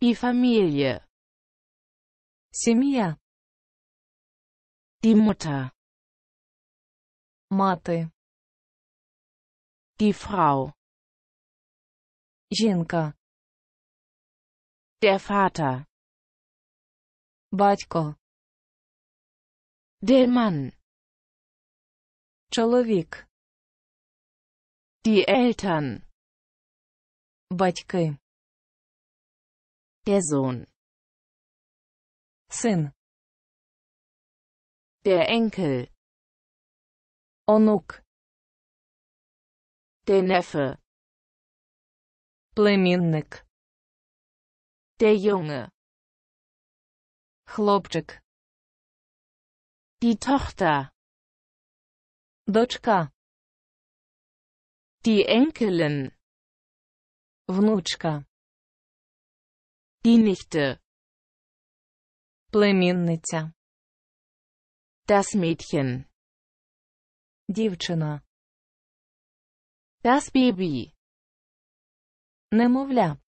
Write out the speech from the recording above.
Die Familie. Семья. Die Mutter. Mate. Die Frau. Жінка. Der Vater. Батько. Der Mann. Чоловік. Die Eltern. Батьки. Der Sohn. Сын. Der Enkel. Онук. Der Neffe. Племінник. Der Junge. Хлопчик. Die Tochter. Дочка. Die Enkelin. Внучка. Die Nichte. Племінниця. Das Mädchen. Дівчина. Das Baby. Немовля.